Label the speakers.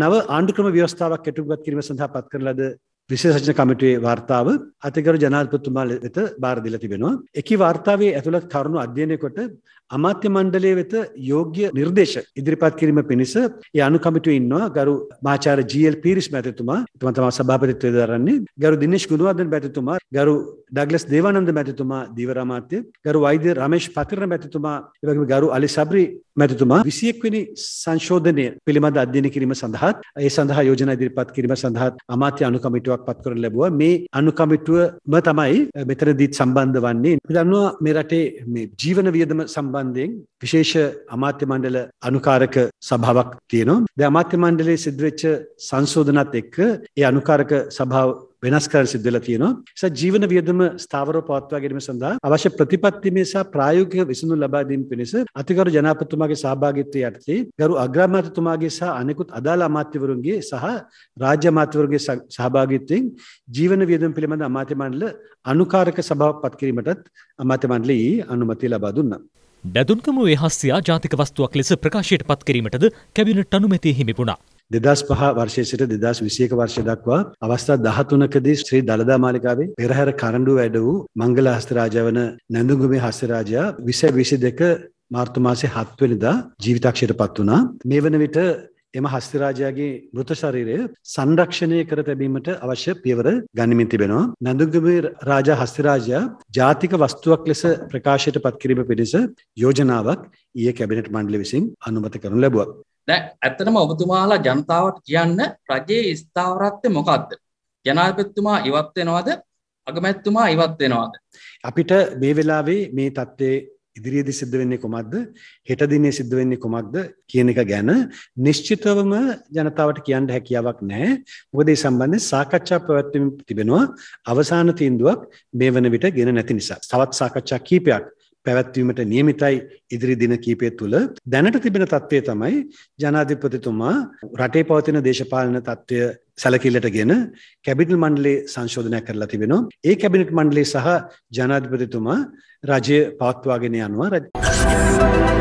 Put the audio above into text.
Speaker 1: නව ආණ්ඩුක්‍රම ව්‍යවස්ථාවක් ඇටුගත් කිරීම සඳහා පත් කරලද විශේෂජන කමිටුවේ වාර්තාව අතිකරු ජනාධපතුමා වෙත බාරදිල තිබෙනවා. එකි වාර්තාවේ ඇතුළත් කරුණු අධ්‍යයනකොට අමාත්‍ය මණ්ඩලය වෙත යෝග්‍ය නිර්දේශ ඉදිරිපත් කිරීම පිණිස ඒ අනුකමිටුව ඉන්නවා ගරු මාචාර ජල් පිරිස් මැතිතුමා තුම තමා සභාපතිත්වය දරන්නේ ගරු දිනේශ් ගුණවර්ධන මැතිතුමා ගරු ඩග්ලස් දේවානන්ද මැතිතුමා දීවරාමාත්‍ය ගරු වෛද්‍ය රමේෂ් පතිරණ මැතිතුමා එවැගේම ගරු අලි සබ්රි මැතිතුමා 21 වෙනි සංශෝධනය පිළිබඳ අධ්‍යයනය කිරීම සඳහා ඒ සඳහා යෝජනා ඉදිරිපත් කිරීම සඳහා අමාත්‍ය අනුකමිටුවක් පත් කරන ලැබුවා මේ අනුකමිටුව කටයුතුවම තමයි මෙතරදීත් සම්බන්ධ වන්නේ. දන්නවා මේ රටේ මේ ජීවන වියදම සම්බන්ධයෙන් විශේෂ අමාත්‍ය මණ්ඩල අනුකාරක සභාවක් තියෙනවා. දැන් අමාත්‍ය මණ්ඩලයේ සිද්ධ වෙච්ච සංශෝධනත් එක්ක ඒ අනුකාරක සභාව වෙනස් කරන්න සිද්ධ වෙලා තියෙනවා. නිසා ජීවන වියදම ස්ථාවරව පවත්වා ගැනීම සඳහා අවශ්‍ය ප්‍රතිපත්ති මේ සහ ප්‍රායෝගික විසඳුම් ලබා දීම පිණිස අතිගරු ජනාධිපතිතුමාගේ සහභාගීත්වය යටතේ ගරු අග්‍රාමාත්‍යතුමාගේ සහ අනෙකුත් අදාළ අමාත්‍යවරුන්ගේ සහ රාජ්‍ය අමාත්‍යවරුන්ගේ සහභාගීත්වයෙන් ජීවන වියදම පිළිබඳ අමාත්‍ය මණ්ඩල අනුකාරක සභාවක් පත් කිරීමටත් අමාත්‍ය මණ්ඩලයේ අනුමැතිය ලබා දුන්නා. දැදුන්කම වේහස්සියා ජාතික වස්තුවක් ලෙස ප්‍රකාශයට පත් කිරීමටද කැබිනට් අනුමැතිය හිමිපුණා. 2005 වර්ෂයේ සිට 2021 වර්ෂය දක්වා අවස්ථා 13කදී ශ්‍රී දලදා මාලිකාවේ පෙරහැර කරඬු වැඩ වූ මංගල හස්තරාජා වන නැඳුගමේ හස්තරාජා 2022 මාර්තු මාසේ 7 වෙනිදා ජීවිතක්ෂයට පත් වුණා. මේ වන විට එම හස්තිරාජයාගේ මෘත ශරීරය සංරක්ෂණය කර තැබීමට අවශ්‍ය පියවර ගනිමින් තිබෙනවා. නන්දුගමේ රාජා හස්තිරාජයා ජාතික වස්තුවක් ලෙස ප්‍රකාශයට පත් කිරීම පිණිස යෝජනාවක් ඊයේ කැබිනට් මණ්ඩලය විසින් අනුමත කරනු ලැබුවා. දැන් ඇත්තටම ඔබතුමාලා ජනතාවට කියන්න රජයේ ස්ථාවරත්වය මොකක්ද? ජනාධිපතිතුමා ඉවත් වෙනවද? අගමැතිතුමා ඉවත් වෙනවද? අපිට මේ වෙලාවේ මේ தත්ත්වයේ ඉදිරියේදී සිද්ධ වෙන්නේ කොහොමද? හෙට දිනේ සිද්ධ වෙන්නේ කොහොමද කියන එක ගැන නිශ්චිතවම ජනතාවට කියන්න හැකියාවක් නැහැ. මොකද ඒ සම්බන්ධයෙන් සාකච්ඡා පැවැත්වීම තිබෙනවා. අවසාන තීන්දුවක් මේ වන විට ගෙන නැති නිසා. තවත් සාකච්ඡා කීපයක් පැවැත්වීමට නියමිතයි ඉදිරි දින කීපය තුළ දැනට තිබෙන තත්ත්වය තමයි ජනාධිපතිතුමා රටේ පවතින දේශපාලන තත්ත්වය සැලකිල්ලට ගෙන කැබිනල් මණ්ඩලේ සංශෝධනයක් කරලා තිබෙනවා. ඒ කැබිනට් මණ්ඩලේ සහ ජනාධිපතිතුමා රජය පවත්වාගෙන යනවා.